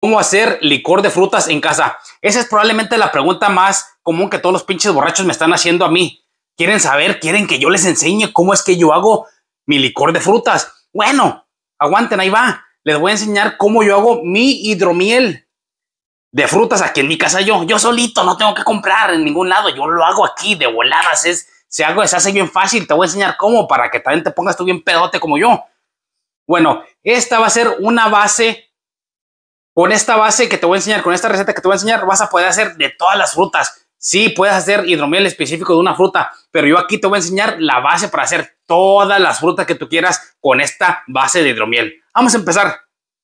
¿Cómo hacer licor de frutas en casa? Esa es probablemente la pregunta más común que todos los pinches borrachos me están haciendo a mí. Quieren saber, quieren que yo les enseñe cómo es que yo hago mi licor de frutas. Bueno, aguanten, ahí va. Les voy a enseñar cómo yo hago mi hidromiel de frutas aquí en mi casa yo. Yo solito, no tengo que comprar en ningún lado. Yo lo hago aquí de voladas. Es, se, hago, se hace bien fácil. Te voy a enseñar cómo para que también te pongas tú bien pedote como yo. Bueno, esta va a ser una base con esta base que te voy a enseñar, con esta receta que te voy a enseñar, vas a poder hacer de todas las frutas. Sí, puedes hacer hidromiel específico de una fruta, pero yo aquí te voy a enseñar la base para hacer todas las frutas que tú quieras con esta base de hidromiel. Vamos a empezar.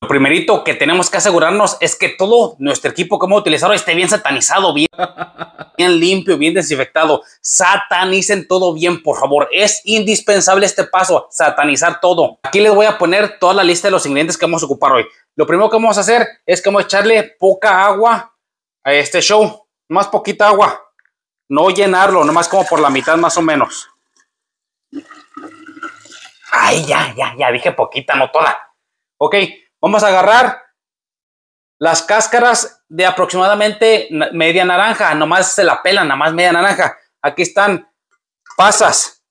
Lo primerito que tenemos que asegurarnos es que todo nuestro equipo que hemos utilizado esté bien satanizado, bien, limpio, bien desinfectado. Satanicen todo bien, por favor. Es indispensable este paso, satanizar todo. Aquí les voy a poner toda la lista de los ingredientes que vamos a ocupar hoy. Lo primero que vamos a hacer es que vamos a echarle poca agua a este show. Más poquita agua. No llenarlo, nomás como por la mitad más o menos. Ay, ya, ya, ya, dije poquita, no toda. Ok, Vamos a agarrar las cáscaras de aproximadamente media naranja, nomás se la pelan, más media naranja. Aquí están pasas,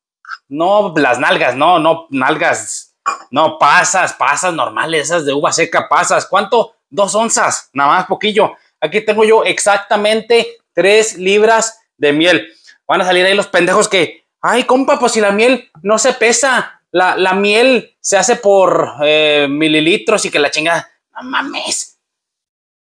no las nalgas, no, no nalgas, no pasas, pasas normales, esas de uva seca, pasas. ¿Cuánto? Dos onzas, nada más poquillo. Aquí tengo yo exactamente tres libras de miel. Van a salir ahí los pendejos que, ay compa, pues si la miel no se pesa, la, miel se hace por eh, mililitros y que la chingada. No mames.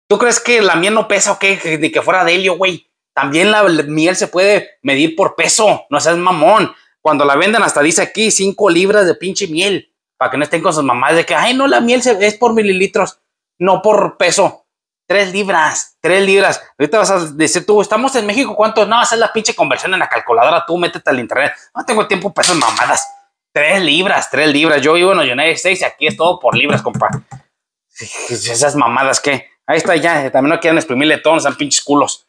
¿Tú crees que la miel no pesa o qué? ni que fuera de helio, güey. También la miel se puede medir por peso. No seas mamón. Cuando la venden, hasta dice aquí cinco libras de pinche miel. Para que no estén con sus mamás de que, ay, no, la miel es por mililitros, no por peso. Tres libras, tres libras. Ahorita vas a decir tú, estamos en México, ¿Cuánto? No, haces la pinche conversión en la calculadora, tú métete al internet. No tengo tiempo para esas mamadas. Tres libras, tres libras. Yo vivo en los United States y aquí es todo por libras, compa. Esas mamadas que. Ahí está ya. También no quieren exprimirle todo, sean pinches culos.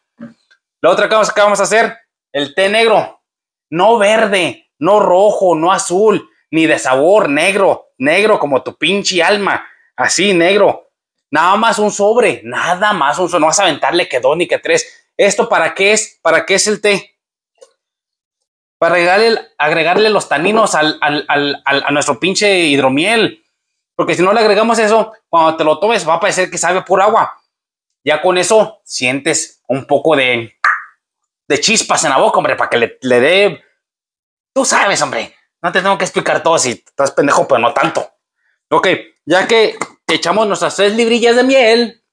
La otra cosa que vamos a hacer, el té negro. No verde, no rojo, no azul, ni de sabor, negro. Negro como tu pinche alma. Así, negro. Nada más un sobre, nada más un sobre. No vas a aventarle que dos ni que tres. ¿Esto para qué es? ¿Para qué es el té? para agregarle, agregarle los taninos al, al, al, a nuestro pinche hidromiel. Porque si no le agregamos eso, cuando te lo tomes va a parecer que sabe por agua. Ya con eso sientes un poco de, de chispas en la boca, hombre, para que le, le dé... Tú sabes, hombre. No te tengo que explicar todo si estás pendejo, pero no tanto. Ok, ya que echamos nuestras tres librillas de miel,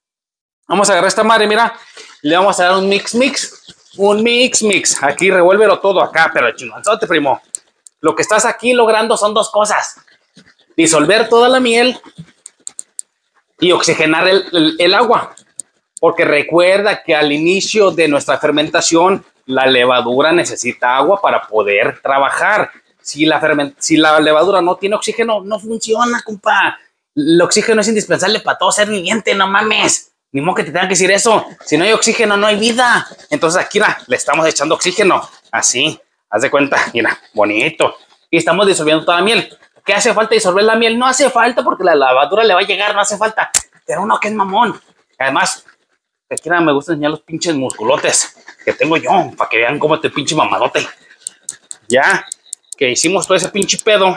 vamos a agarrar esta madre, mira, le vamos a dar un mix mix un mix, mix. Aquí revuélvelo todo acá, pero chingonzote, primo. Lo que estás aquí logrando son dos cosas. Disolver toda la miel y oxigenar el, agua. Porque recuerda que al inicio de nuestra fermentación, la levadura necesita agua para poder trabajar. Si la, si la levadura no tiene oxígeno, no funciona, compa. El oxígeno es indispensable para todo ser viviente, no mames. Ni modo que te tengan que decir eso. Si no hay oxígeno, no hay vida. Entonces aquí la le estamos echando oxígeno. Así, haz de cuenta, mira, bonito. Y estamos disolviendo toda la miel. ¿Qué hace falta disolver la miel? No hace falta porque la lavadura le va a llegar, no hace falta. Pero uno que es mamón. Además, aquí nada me gusta enseñar los pinches musculotes que tengo yo, para que vean cómo este pinche mamadote. Ya que hicimos todo ese pinche pedo.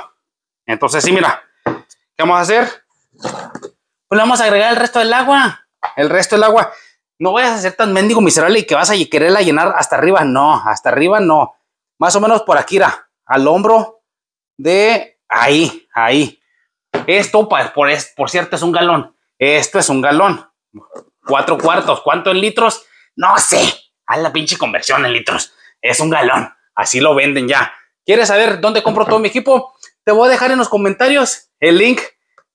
Entonces, sí, mira, ¿qué vamos a hacer? Pues le vamos a agregar el resto del agua. El resto del agua, no vayas a ser tan mendigo miserable y que vas a quererla llenar hasta arriba. No, hasta arriba no. Más o menos por aquí, al hombro de ahí, ahí. Esto, por, por cierto, es un galón. Esto es un galón. Cuatro cuartos. ¿Cuánto en litros? No sé. Haz la pinche conversión en litros. Es un galón. Así lo venden ya. ¿Quieres saber dónde compro todo mi equipo? Te voy a dejar en los comentarios el link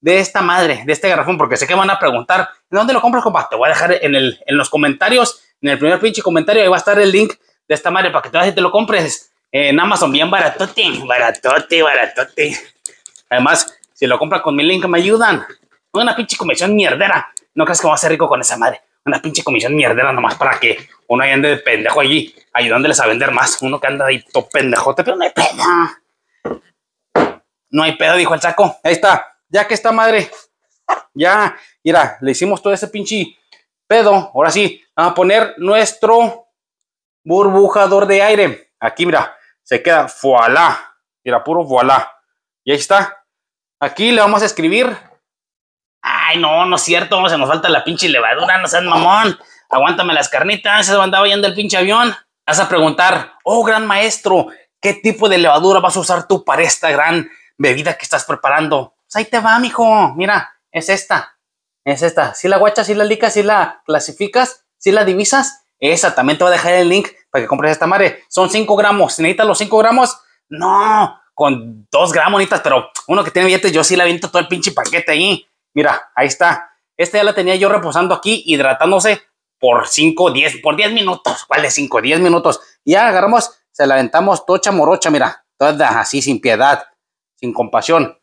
de esta madre, de este garrafón, porque sé que van a preguntar, ¿dónde lo compras, compa? Te voy a dejar en, el, en los comentarios, en el primer pinche comentario, ahí va a estar el link de esta madre para que te, te lo compres eh, en Amazon, bien baratote, baratote, baratote. Además, si lo compras con mi link, me ayudan. Una pinche comisión mierdera. No creas que va a ser rico con esa madre. Una pinche comisión mierdera nomás para que uno ahí ande de pendejo allí, ayudándoles a vender más. Uno que anda ahí pendejote, pero no hay pedo. No hay pedo, dijo el saco. Ahí está ya que esta madre, ya, mira, le hicimos todo ese pinche pedo. Ahora sí, vamos a poner nuestro burbujador de aire. Aquí, mira, se queda voilà. Mira, puro voilà. Y ahí está. Aquí le vamos a escribir. Ay, no, no es cierto, se nos falta la pinche levadura, no seas mamón. Aguántame las carnitas, se andaba yendo el pinche avión. Vas a preguntar, oh gran maestro, ¿qué tipo de levadura vas a usar tú para esta gran bebida que estás preparando? Pues ahí te va, mijo. Mira, es esta. Es esta. Si la guachas, si la licas, si la clasificas, si la divisas, esa también te voy a dejar el link para que compres esta madre. Son 5 gramos. Si necesitas los 5 gramos, no. Con 2 gramos necesitas, pero uno que tiene billetes, yo sí la aviento todo el pinche paquete ahí. Mira, ahí está. Esta ya la tenía yo reposando aquí, hidratándose por 5, 10, por 10 minutos. ¿Cuál de 5? 10 minutos. ya agarramos, se la aventamos tocha morocha, mira. Toda así, sin piedad, sin compasión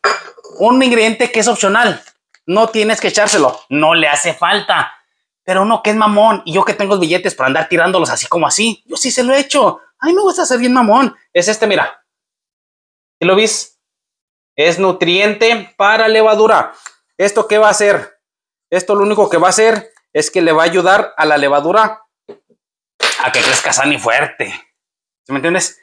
un ingrediente que es opcional. No tienes que echárselo, no le hace falta. Pero no, que es mamón. Y yo que tengo billetes para andar tirándolos así como así. Yo sí se lo he hecho. Ay, me gusta ser bien mamón. Es este, mira. ¿Y lo viste? Es nutriente para levadura. ¿Esto qué va a hacer? Esto lo único que va a hacer es que le va a ayudar a la levadura a que crezca sano y fuerte. ¿Se me entiendes?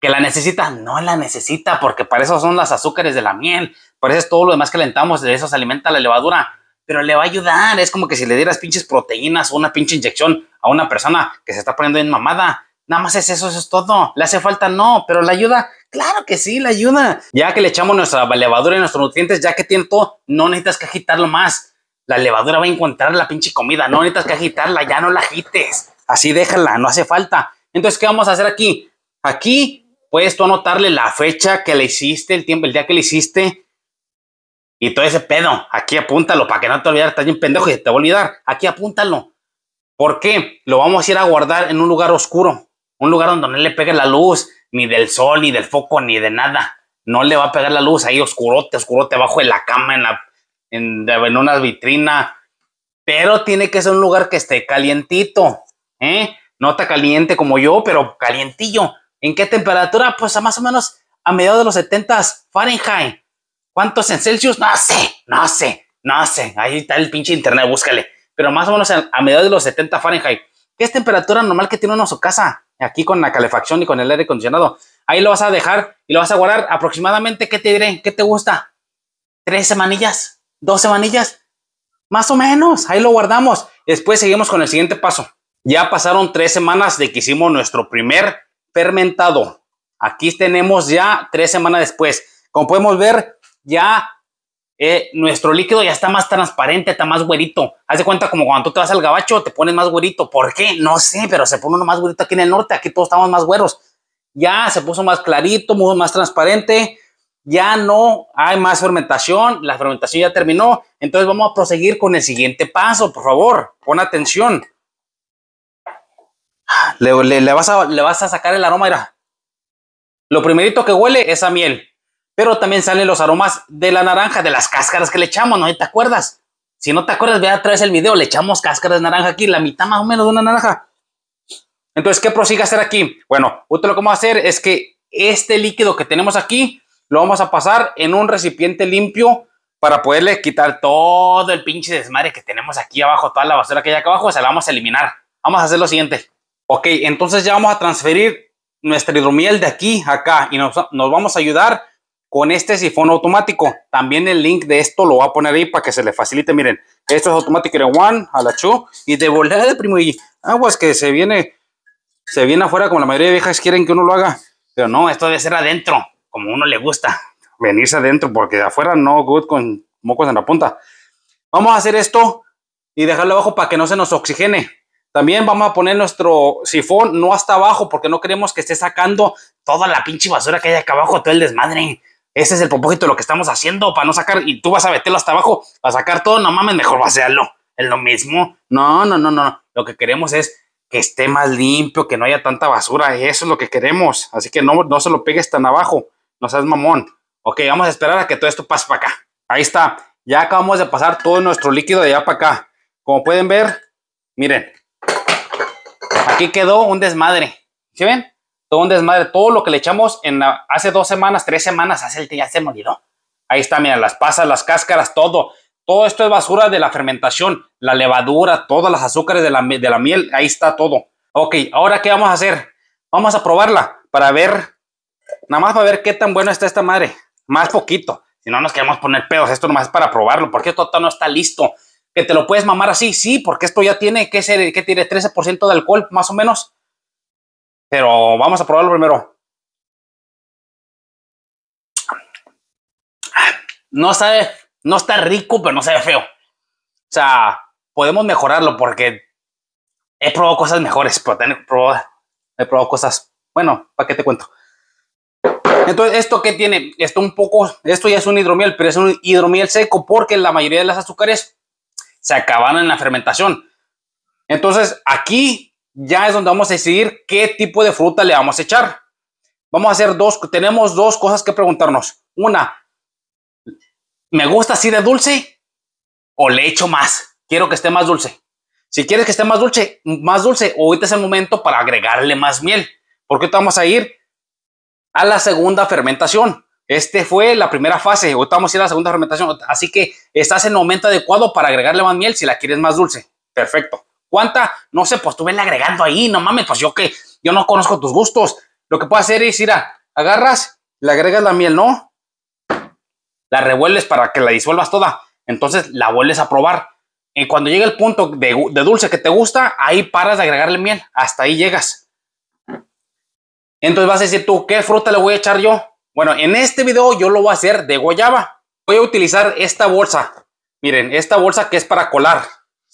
Que la necesita, no la necesita, porque para eso son las azúcares de la miel. Por eso todo lo demás que alentamos, de eso se alimenta la levadura, pero le va a ayudar. Es como que si le dieras pinches proteínas o una pinche inyección a una persona que se está poniendo en mamada. Nada más es eso, eso es todo. ¿Le hace falta? No, pero la ayuda, claro que sí, la ayuda. Ya que le echamos nuestra levadura y nuestros nutrientes, ya que tiene todo, no necesitas que agitarlo más. La levadura va a encontrar la pinche comida, no necesitas que agitarla, ya no la agites. Así déjala, no hace falta. Entonces, ¿qué vamos a hacer aquí? Aquí puedes tú anotarle la fecha que le hiciste, el tiempo, el día que le hiciste, y todo ese pedo, aquí apúntalo para que no te olvides, estás bien pendejo y te voy a olvidar. Aquí apúntalo. ¿Por qué? Lo vamos a ir a guardar en un lugar oscuro, un lugar donde no le pegue la luz, ni del sol, ni del foco, ni de nada. No le va a pegar la luz ahí oscurote, oscurote, abajo de la cama, en, la, una vitrina. Pero tiene que ser un lugar que esté calientito, ¿eh? No está caliente como yo, pero calientillo. ¿En qué temperatura? Pues a más o menos a mediados de los 70 Fahrenheit. ¿Cuántos en Celsius? No sé, no sé, no sé. Ahí está el pinche internet, búscale. Pero más o menos a, mediados de los 70 Fahrenheit. ¿Qué es temperatura normal que tiene uno en su casa? Aquí con la calefacción y con el aire acondicionado. Ahí lo vas a dejar y lo vas a guardar aproximadamente, ¿qué te diré? ¿Qué te gusta? ¿Tres semanillas? ¿Dos semanillas? Más o menos, ahí lo guardamos. Después seguimos con el siguiente paso. Ya pasaron tres semanas de que hicimos nuestro primer fermentado. Aquí tenemos ya tres semanas después. Como podemos ver, ya eh, nuestro líquido ya está más transparente, está más güerito. Haz de cuenta como cuando tú te vas al gabacho, te pones más güerito. ¿Por qué? No sé, pero se pone uno más güerito aquí en el norte, aquí todos estamos más güeros. Ya se puso más clarito, más transparente, ya no hay más fermentación, la fermentación ya terminó. Entonces vamos a proseguir con el siguiente paso, por favor, pon atención. Le, vas, a, sacar el aroma, era. Lo primerito que huele es a miel. Pero también salen los aromas de la naranja, de las cáscaras que le echamos, ¿no? ¿Te acuerdas? Si no te acuerdas, ve través el video, le echamos cáscaras de naranja aquí, la mitad más o menos de una naranja. Entonces, ¿qué prosigue a hacer aquí? Bueno, usted lo que vamos a hacer es que este líquido que tenemos aquí lo vamos a pasar en un recipiente limpio para poderle quitar todo el pinche desmadre que tenemos aquí abajo, toda la basura que hay acá abajo, se la vamos a eliminar. Vamos a hacer lo siguiente. Ok, entonces ya vamos a transferir nuestra hidromiel de aquí acá y nos, nos vamos a ayudar con este sifón automático. También el link de esto lo voy a poner ahí para que se le facilite. Miren, esto es automático de one a la chu y de volada, primo. Y aguas que se viene, se viene afuera como la mayoría de viejas quieren que uno lo haga. Pero no, esto debe ser adentro, como uno le gusta. Venirse adentro porque de afuera no good con mocos en la punta. Vamos a hacer esto y dejarlo abajo para que no se nos oxigene. También vamos a poner nuestro sifón no hasta abajo porque no queremos que esté sacando toda la pinche basura que hay acá abajo, todo el desmadre ese es el propósito de lo que estamos haciendo para no sacar, y tú vas a meterlo hasta abajo, para sacar todo, no mames, mejor vaciarlo, es lo mismo. No, no, no, no, Lo que queremos es que esté más limpio, que no haya tanta basura, eso es lo que queremos. Así que no, no se lo pegues tan abajo, no seas mamón. Ok, vamos a esperar a que todo esto pase para acá. Ahí está, ya acabamos de pasar todo nuestro líquido de allá para acá. Como pueden ver, miren, aquí quedó un desmadre. ¿Sí ven? todo un desmadre, todo lo que le echamos en la, hace dos semanas, tres semanas, hace el ya se molido Ahí está, mira, las pasas, las cáscaras, todo. Todo esto es basura de la fermentación, la levadura, todas las azúcares de la, de la miel, ahí está todo. Ok, ahora ¿qué vamos a hacer? Vamos a probarla para ver, nada más para ver qué tan buena está esta madre. Más poquito, si no nos queremos poner pedos, esto nomás es para probarlo, porque esto no está listo. Que te lo puedes mamar así, sí, porque esto ya tiene que ser, que tiene 13% de alcohol, más o menos. Pero vamos a probarlo primero. No sabe, no está rico, pero no sabe feo. O sea, podemos mejorarlo porque he probado cosas mejores, pero he probado, cosas. Bueno, ¿para qué te cuento? Entonces, ¿esto qué tiene? Esto un poco, esto ya es un hidromiel, pero es un hidromiel seco porque la mayoría de las azúcares se acaban en la fermentación. Entonces, aquí ya es donde vamos a decidir qué tipo de fruta le vamos a echar. Vamos a hacer dos, tenemos dos cosas que preguntarnos. Una, ¿me gusta así de dulce o le echo más? Quiero que esté más dulce. Si quieres que esté más dulce, más dulce, ahorita es el momento para agregarle más miel, porque ahorita vamos a ir a la segunda fermentación. Este fue la primera fase, ahorita vamos a ir a la segunda fermentación, así que estás en el momento adecuado para agregarle más miel si la quieres más dulce. Perfecto. ¿Cuánta? No sé, pues tú ven agregando ahí, no mames, pues yo que yo no conozco tus gustos. Lo que puedo hacer es ir a, agarras, le agregas la miel, ¿no? La revuelves para que la disuelvas toda. Entonces la vuelves a probar. Y cuando llegue el punto de, de dulce que te gusta, ahí paras de agregarle miel. Hasta ahí llegas. Entonces vas a decir tú, ¿qué fruta le voy a echar yo? Bueno, en este video yo lo voy a hacer de guayaba. Voy a utilizar esta bolsa. Miren, esta bolsa que es para colar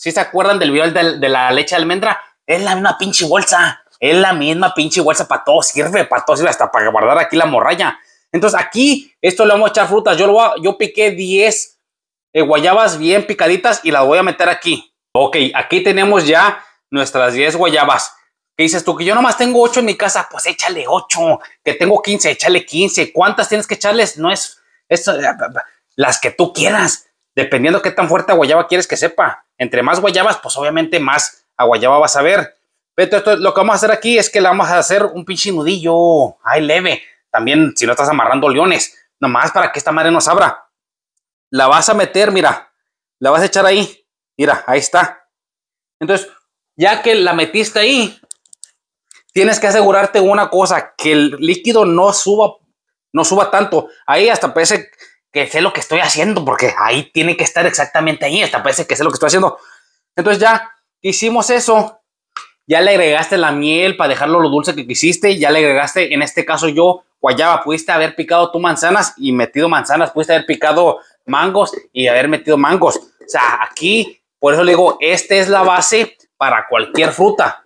si se acuerdan del video de, la leche de almendra, es la misma pinche bolsa, es la misma pinche bolsa para todo, sirve para todo, hasta para guardar aquí la morralla. Entonces aquí, esto le vamos a echar frutas, yo, lo yo piqué 10 eh, guayabas bien picaditas y las voy a meter aquí. Ok, aquí tenemos ya nuestras 10 guayabas. ¿Qué dices tú? Que yo nomás tengo 8 en mi casa, pues échale 8, que tengo 15, échale 15. ¿Cuántas tienes que echarles? No es, es eh, las que tú quieras, dependiendo qué tan fuerte guayaba quieres que sepa. Entre más guayabas, pues obviamente más aguayaba vas a ver. Pero esto, lo que vamos a hacer aquí es que le vamos a hacer un pinche nudillo. Ay, leve. También si no estás amarrando leones. Nomás para que esta madre no se abra. La vas a meter, mira. La vas a echar ahí. Mira, ahí está. Entonces, ya que la metiste ahí, tienes que asegurarte una cosa, que el líquido no suba, no suba tanto. Ahí hasta parece que sé lo que estoy haciendo, porque ahí tiene que estar exactamente ahí, hasta parece que sé lo que estoy haciendo. Entonces ya hicimos eso, ya le agregaste la miel para dejarlo lo dulce que quisiste, ya le agregaste, en este caso yo, guayaba, pudiste haber picado tú manzanas y metido manzanas, pudiste haber picado mangos y haber metido mangos. O sea, aquí, por eso le digo, esta es la base para cualquier fruta.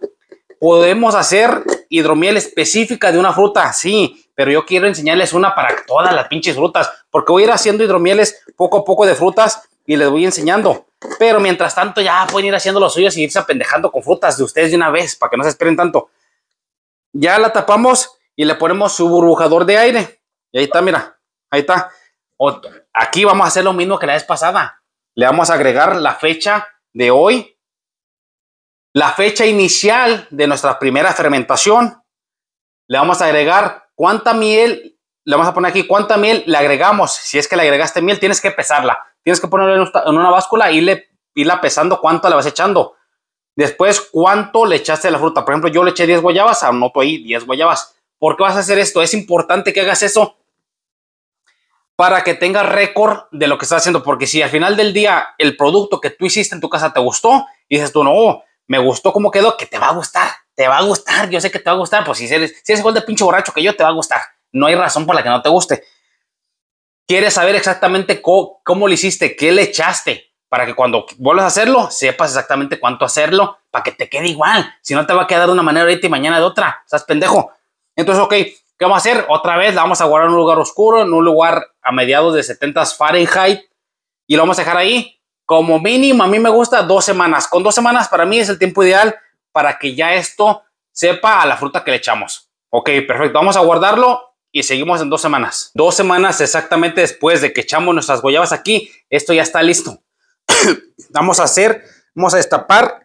Podemos hacer hidromiel específica de una fruta, sí, pero yo quiero enseñarles una para todas las pinches frutas, porque voy a ir haciendo hidromieles poco a poco de frutas y les voy enseñando. Pero mientras tanto ya pueden ir haciendo los suyos y irse apendejando con frutas de ustedes de una vez, para que no se esperen tanto. Ya la tapamos y le ponemos su burbujador de aire. Y ahí está, mira, ahí está. Aquí vamos a hacer lo mismo que la vez pasada. Le vamos a agregar la fecha de hoy, la fecha inicial de nuestra primera fermentación. Le vamos a agregar ¿Cuánta miel, le vamos a poner aquí, cuánta miel le agregamos? Si es que le agregaste miel, tienes que pesarla. Tienes que ponerla en una báscula y le, irla pesando cuánto le vas echando. Después, cuánto le echaste la fruta. Por ejemplo, yo le eché 10 guayabas, anoto ahí 10 guayabas. ¿Por qué vas a hacer esto? Es importante que hagas eso para que tengas récord de lo que estás haciendo. Porque si al final del día el producto que tú hiciste en tu casa te gustó, y dices tú, no, me gustó cómo quedó, que te va a gustar te va a gustar, yo sé que te va a gustar, pues si eres, si eres igual de pinche borracho que yo, te va a gustar. No hay razón por la que no te guste. Quieres saber exactamente cómo, lo hiciste, qué le echaste, para que cuando vuelvas a hacerlo, sepas exactamente cuánto hacerlo, para que te quede igual. Si no, te va a quedar de una manera ahorita y mañana de otra. Estás pendejo. Entonces, ok, ¿qué vamos a hacer? Otra vez la vamos a guardar en un lugar oscuro, en un lugar a mediados de 70 Fahrenheit, y lo vamos a dejar ahí. Como mínimo, a mí me gusta dos semanas. Con dos semanas, para mí es el tiempo ideal para que ya esto sepa a la fruta que le echamos. Ok, perfecto. Vamos a guardarlo y seguimos en dos semanas. Dos semanas exactamente después de que echamos nuestras guayabas aquí, esto ya está listo. vamos a hacer, vamos a destapar,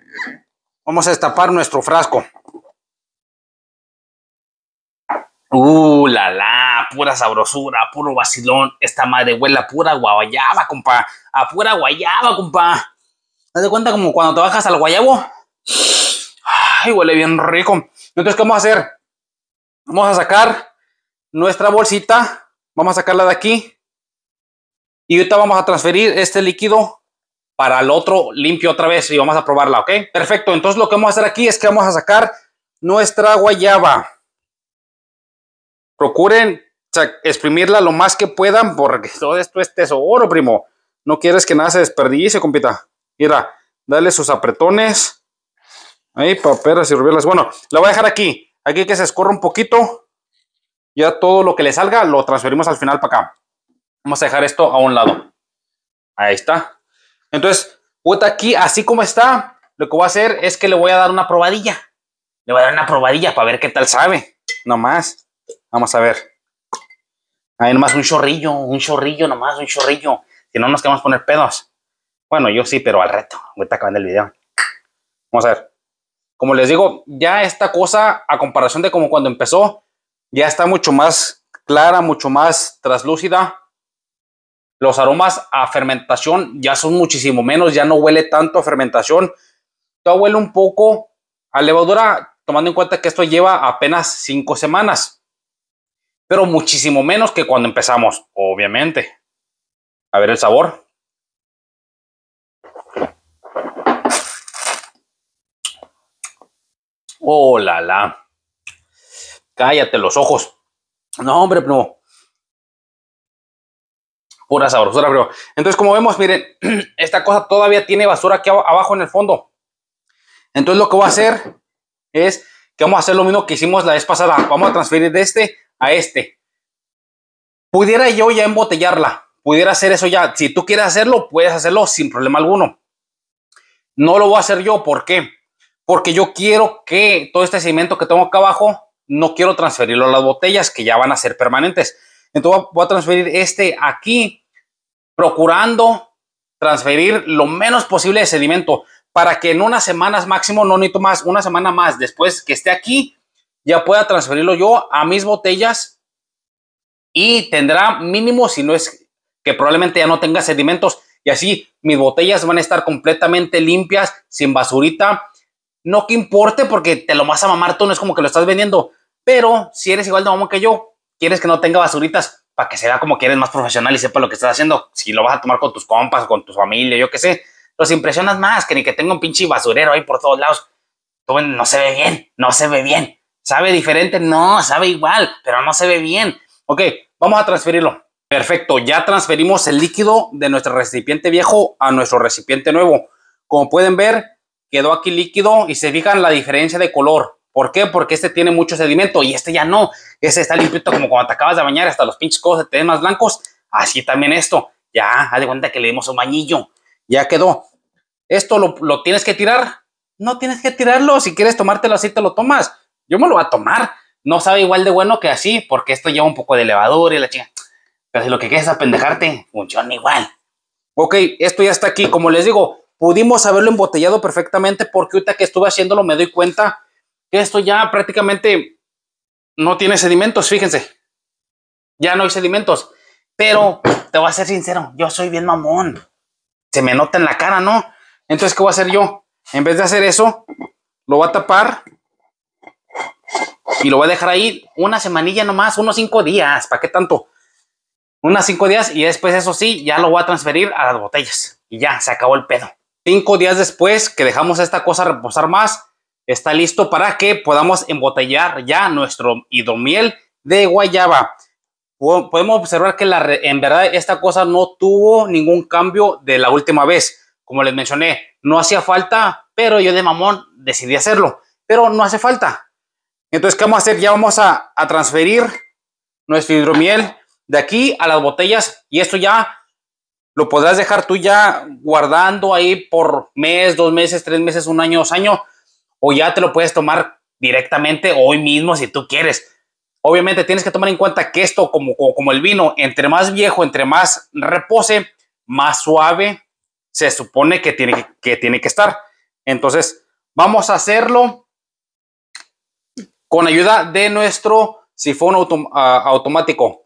vamos a destapar nuestro frasco. Uh, la la, pura sabrosura, puro vacilón. Esta madre huele a pura guayaba, compa. A pura guayaba, compa. ¿Te das cuenta como cuando te bajas al guayabo? ay, huele bien rico. Entonces, ¿qué vamos a hacer? Vamos a sacar nuestra bolsita, vamos a sacarla de aquí y ahorita vamos a transferir este líquido para el otro limpio otra vez y vamos a probarla, ¿ok? Perfecto, entonces lo que vamos a hacer aquí es que vamos a sacar nuestra guayaba. Procuren exprimirla lo más que puedan porque todo esto es tesoro, primo. No quieres que nada se desperdicie compita. Mira, dale sus apretones. Ahí, paperas y rubielas. Bueno, la voy a dejar aquí. Aquí que se escorra un poquito. Ya todo lo que le salga lo transferimos al final para acá. Vamos a dejar esto a un lado. Ahí está. Entonces, vuelta aquí, así como está, lo que voy a hacer es que le voy a dar una probadilla. Le voy a dar una probadilla para ver qué tal sabe. Nomás. Vamos a ver. Ahí nomás un chorrillo, un chorrillo nomás, un chorrillo. Que no nos queremos poner pedos. Bueno, yo sí, pero al reto. Ahorita acabando el video. Vamos a ver como les digo, ya esta cosa, a comparación de como cuando empezó, ya está mucho más clara, mucho más translúcida. Los aromas a fermentación ya son muchísimo menos, ya no huele tanto a fermentación. Todo huele un poco a levadura, tomando en cuenta que esto lleva apenas cinco semanas, pero muchísimo menos que cuando empezamos, obviamente. A ver el sabor. Oh, la, la. Cállate los ojos. No, hombre, pero Pura sabrosura, pero. Entonces, como vemos, miren, esta cosa todavía tiene basura aquí abajo en el fondo. Entonces, lo que voy a hacer es que vamos a hacer lo mismo que hicimos la vez pasada. Vamos a transferir de este a este. Pudiera yo ya embotellarla. Pudiera hacer eso ya. Si tú quieres hacerlo, puedes hacerlo sin problema alguno. No lo voy a hacer yo. ¿Por qué? porque yo quiero que todo este sedimento que tengo acá abajo, no quiero transferirlo a las botellas que ya van a ser permanentes. Entonces voy a transferir este aquí, procurando transferir lo menos posible de sedimento para que en unas semanas máximo, no necesito más, una semana más después que esté aquí, ya pueda transferirlo yo a mis botellas y tendrá mínimo, si no es que probablemente ya no tenga sedimentos y así mis botellas van a estar completamente limpias, sin basurita no que importe porque te lo vas a mamar tú, no es como que lo estás vendiendo. Pero si eres igual de mamón que yo, quieres que no tenga basuritas para que sea como que más profesional y sepa lo que estás haciendo. Si lo vas a tomar con tus compas, con tu familia, yo qué sé. Los impresionas más que ni que tenga un pinche basurero ahí por todos lados. no se ve bien, no se ve bien. ¿Sabe diferente? No, sabe igual, pero no se ve bien. Ok, vamos a transferirlo. Perfecto, ya transferimos el líquido de nuestro recipiente viejo a nuestro recipiente nuevo. Como pueden ver, quedó aquí líquido y se fijan la diferencia de color. ¿Por qué? Porque este tiene mucho sedimento y este ya no. Este está limpito como cuando te acabas de bañar, hasta los pinches codos te ven más blancos. Así también esto. Ya, haz de cuenta que le dimos un bañillo. Ya quedó. Esto lo, tienes que tirar. No tienes que tirarlo. Si quieres tomártelo así, te lo tomas. Yo me lo voy a tomar. No sabe igual de bueno que así, porque esto lleva un poco de levadura y la chica Pero si lo que quieres es apendejarte, funciona igual. Ok, esto ya está aquí. Como les digo, pudimos haberlo embotellado perfectamente porque ahorita que estuve haciéndolo me doy cuenta que esto ya prácticamente no tiene sedimentos, fíjense. Ya no hay sedimentos. Pero te voy a ser sincero, yo soy bien mamón. Se me nota en la cara, ¿no? Entonces, ¿qué voy a hacer yo? En vez de hacer eso, lo voy a tapar y lo voy a dejar ahí una semanilla nomás, unos cinco días. ¿Para qué tanto? Unas cinco días y después, eso sí, ya lo voy a transferir a las botellas. Y ya, se acabó el pedo. Cinco días después que dejamos esta cosa reposar más, está listo para que podamos embotellar ya nuestro hidromiel de guayaba. Podemos observar que la, en verdad esta cosa no tuvo ningún cambio de la última vez. Como les mencioné, no hacía falta, pero yo de mamón decidí hacerlo. Pero no hace falta. Entonces, ¿qué vamos a hacer? Ya vamos a transferir nuestro hidromiel de aquí a las botellas y esto ya lo podrás dejar tú ya guardando ahí por mes, dos meses, tres meses, un año, dos años, o ya te lo puedes tomar directamente hoy mismo si tú quieres. Obviamente tienes que tomar en cuenta que esto, como, como el vino, entre más viejo, entre más repose, más suave se supone que tiene que, tiene que estar. Entonces, vamos a hacerlo con ayuda de nuestro sifón ah, automático.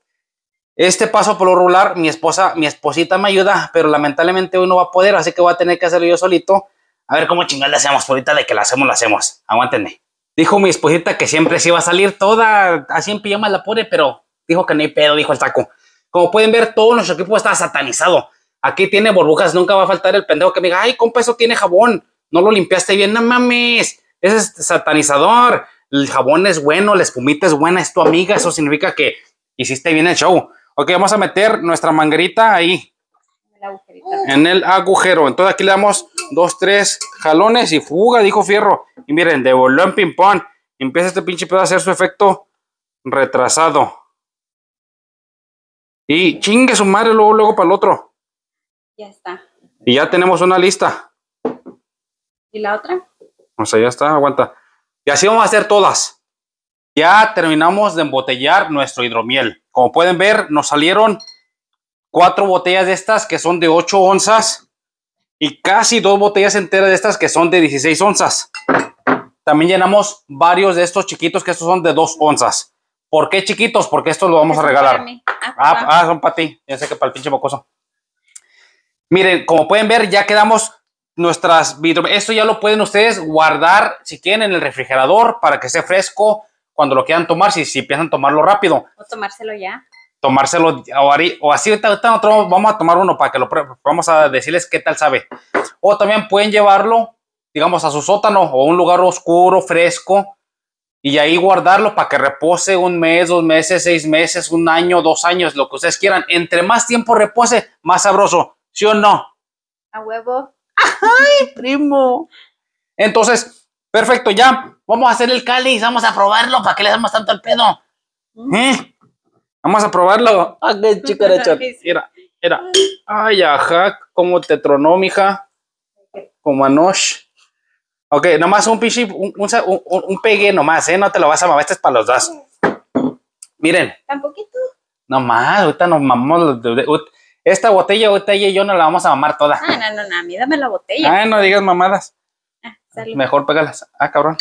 Este paso por lo regular, mi esposa, mi esposita me ayuda, pero lamentablemente hoy no va a poder, así que voy a tener que hacerlo yo solito. A ver cómo chingada le hacemos, ahorita de que la hacemos, la hacemos. Aguántenme. Dijo mi esposita que siempre se iba a salir toda, así en pijama la pobre, pero dijo que no hay pedo, dijo el taco. Como pueden ver, todo nuestro equipo está satanizado. Aquí tiene burbujas, nunca va a faltar el pendejo que me diga, ay, compa, eso tiene jabón, no lo limpiaste bien, no mames, ese es satanizador. El jabón es bueno, la espumita es buena, es tu amiga, eso significa que hiciste bien el show. Ok, vamos a meter nuestra manguerita ahí. El en el agujero. Entonces aquí le damos dos, tres jalones y fuga, dijo Fierro. Y miren, devolvió en ping-pong. Empieza este pinche pedo a hacer su efecto retrasado. Y chingue su madre luego, luego para el otro. Ya está. Y ya tenemos una lista. ¿Y la otra? O sea, ya está, aguanta. Y así vamos a hacer todas. Ya terminamos de embotellar nuestro hidromiel. Como pueden ver, nos salieron cuatro botellas de estas que son de 8 onzas y casi dos botellas enteras de estas que son de 16 onzas. También llenamos varios de estos chiquitos que estos son de dos onzas. ¿Por qué chiquitos? Porque estos los vamos a regalar. Ah, ah, ah, son para ti. Ya sé que para el pinche mocoso. Miren, como pueden ver, ya quedamos nuestras Esto ya lo pueden ustedes guardar, si quieren, en el refrigerador para que esté fresco cuando lo quieran tomar, si, si piensan tomarlo rápido. O tomárselo ya. Tomárselo, o, así, vamos a tomar uno para que lo Vamos a decirles qué tal sabe. O también pueden llevarlo, digamos, a su sótano o a un lugar oscuro, fresco, y ahí guardarlo para que repose un mes, dos meses, seis meses, un año, dos años, lo que ustedes quieran. Entre más tiempo repose, más sabroso. ¿Sí o no? A huevo. ¡Ay, primo! Entonces, perfecto, ya Vamos a hacer el cáliz, vamos a probarlo. ¿Para qué le damos tanto el pedo? ¿Mm? ¿Eh? Vamos a probarlo. Ah, mira, mira. Ay, ajá, como te mija. Como anosh Ok, nomás un pichip, un, un, un, pegue nomás, ¿eh? No te lo vas a mamar, este es para los dos. Miren. Tampoco. Nomás, ahorita nos mamamos. Esta botella, ahorita ella y yo no la vamos a mamar toda. Ah, no, no, no, a la botella. Ah, no digas mamadas. Ah, Mejor pégalas. Ah, cabrón.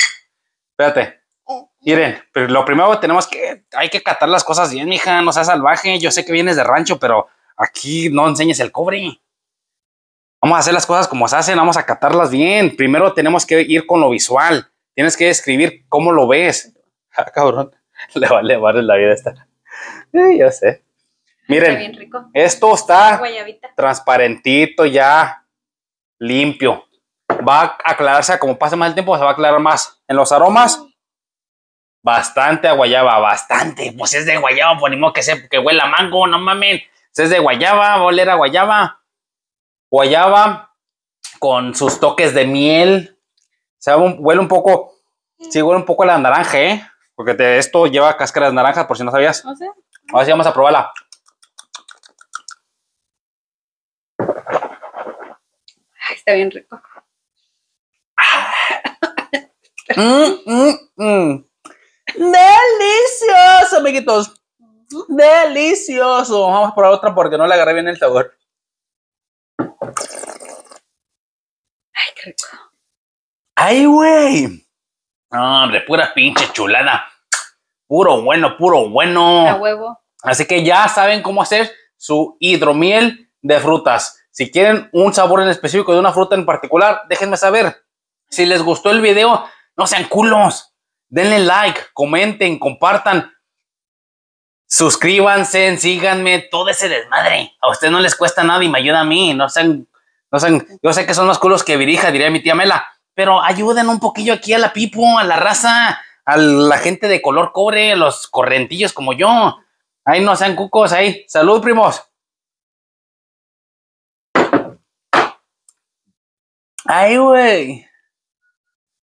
Espérate. Oh, oh. Miren, pero lo primero tenemos que, hay que catar las cosas bien, mija, no seas salvaje. Yo sé que vienes de rancho, pero aquí no enseñes el cobre. Vamos a hacer las cosas como se hacen, vamos a catarlas bien. Primero tenemos que ir con lo visual. Tienes que describir cómo lo ves. Ah, cabrón, le vale vale la vida esta. yo sé. Miren, esto está transparentito ya, limpio va a aclararse, como pase más el tiempo, se va a aclarar más. En los aromas, bastante a guayaba, bastante. Pues es de guayaba, por pues que, se, que huela mango, no mamen. Pues es de guayaba, va a oler a guayaba. Guayaba con sus toques de miel. Se huele un poco, sí, huele un poco a la naranja, ¿eh? Porque te, esto lleva cáscaras naranjas, por si no sabías. No ¿Ah, sé. Ahora sí vamos a probarla. está bien rico. Mm, mm, mm. Delicioso, amiguitos. Delicioso. Vamos a probar otra porque no le agarré bien el sabor. Ay, qué rico. Ay, güey. hombre, pura pinche chulada. Puro bueno, puro bueno. huevo. Así que ya saben cómo hacer su hidromiel de frutas. Si quieren un sabor en específico de una fruta en particular, déjenme saber. Si les gustó el video, no sean culos. Denle like, comenten, compartan. Suscríbanse, síganme, todo ese desmadre. A ustedes no les cuesta nada y me ayuda a mí. No sean, no sean, yo sé que son los culos que Virija, diría mi tía Mela, pero ayuden un poquillo aquí a la pipo, a la raza, a la gente de color cobre, a los correntillos como yo. Ahí no sean cucos, ahí. Salud, primos. Ay, güey.